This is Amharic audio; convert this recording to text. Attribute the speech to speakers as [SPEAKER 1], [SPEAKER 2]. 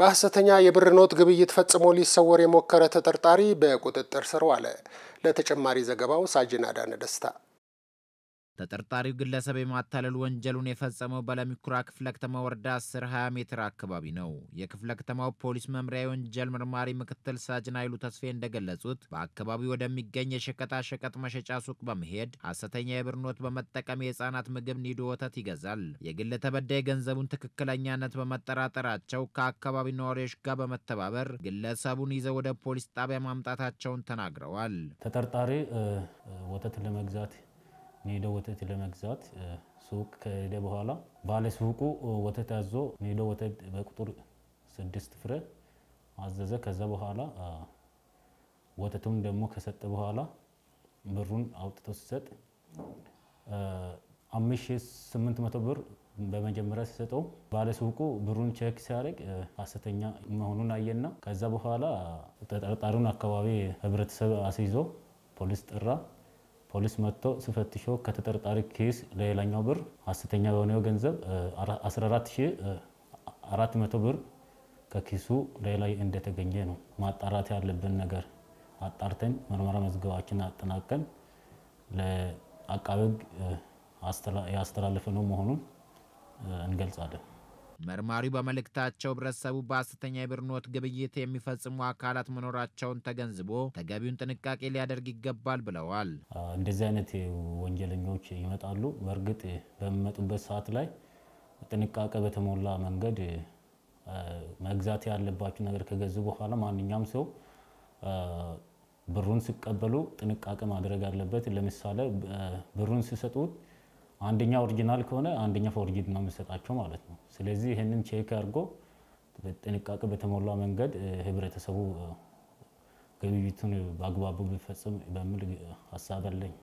[SPEAKER 1] በሐሰተኛ የብር ኖት ግብይት ፈጽሞ ሊሰወር የሞከረ ተጠርጣሪ በቁጥጥር ስር ዋለ። ለተጨማሪ ዘገባው ሳጅን አዳነ ደስታ ተጠርጣሪው ግለሰብ የማታለል ወንጀሉን የፈጸመው በለሚኩራ ክፍለ ከተማ ወረዳ 10 20 ሜትር አካባቢ ነው። የክፍለ ከተማው ፖሊስ መምሪያ የወንጀል ምርማሪ ምክትል ሳጅን ኃይሉ ተስፌ እንደገለጹት በአካባቢው ወደሚገኝ የሸቀጣ ሸቀጥ መሸጫ ሱቅ በመሄድ ሐሰተኛ የብር ኖት በመጠቀም የሕፃናት ምግብ ኒዶ ወተት ይገዛል። የግል ተበዳይ ገንዘቡን ትክክለኛነት በመጠራጠራቸው ከአካባቢ ነዋሪዎች ጋር በመተባበር ግለሰቡን ይዘው ወደ ፖሊስ ጣቢያ ማምጣታቸውን ተናግረዋል።
[SPEAKER 2] ተጠርጣሪ ወተት ለመግዛት ኒዶ ወተት ለመግዛት ሱቅ ከሄደ በኋላ ባለሱቁ ወተት አዞ ኒዶ ወተት በቁጥር ስድስት ፍሬ አዘዘ። ከዛ በኋላ ወተቱም ደግሞ ከሰጠ በኋላ ብሩን አውጥቶ ሲሰጥ አምስት ሺህ ስምንት መቶ ብር በመጀመሪያ ሲሰጠው ባለሱቁ ብሩን ቼክ ሲያደርግ ሀሰተኛ መሆኑን አየና ከዛ በኋላ ተጠርጣሪውን አካባቢ ህብረተሰብ አስይዞ ፖሊስ ጠራ። ፖሊስ መጥቶ ስፈትሾ ከተጠርጣሪ ኪስ ለሌላኛው ብር ሀሰተኛ በሆነው ገንዘብ 14400 ብር ከኪሱ ሌላ እንደተገኘ ነው። ማጣራት ያለብን ነገር አጣርተን ምርመራ መዝገባችን አጠናቀን ለአቃቤ ሕግ ያስተላለፈ ነው መሆኑን እንገልጻለን።
[SPEAKER 1] መርማሪው በመልእክታቸው ህብረተሰቡ በሐሰተኛ የብር ኖት ግብይት የሚፈጽሙ አካላት መኖራቸውን ተገንዝቦ ተገቢውን ጥንቃቄ ሊያደርግ ይገባል ብለዋል።
[SPEAKER 2] እንደዚህ አይነት ወንጀለኞች ይመጣሉ። በእርግጥ በሚመጡበት ሰዓት ላይ ጥንቃቄ በተሞላ መንገድ መግዛት ያለባቸው ነገር ከገዙ በኋላ ማንኛውም ሰው ብሩን ሲቀበሉ ጥንቃቄ ማድረግ አለበት። ለምሳሌ ብሩን ሲሰጡት አንደኛ ኦሪጂናል ከሆነ አንደኛ ፎርጂድ ነው የምሰጣቸው ማለት ነው። ስለዚህ ይህንን ቼክ አድርጎ በጥንቃቄ በተሞላ መንገድ ህብረተሰቡ ግብይቱን በአግባቡ ቢፈጽም በሚል ሀሳብ አለኝ።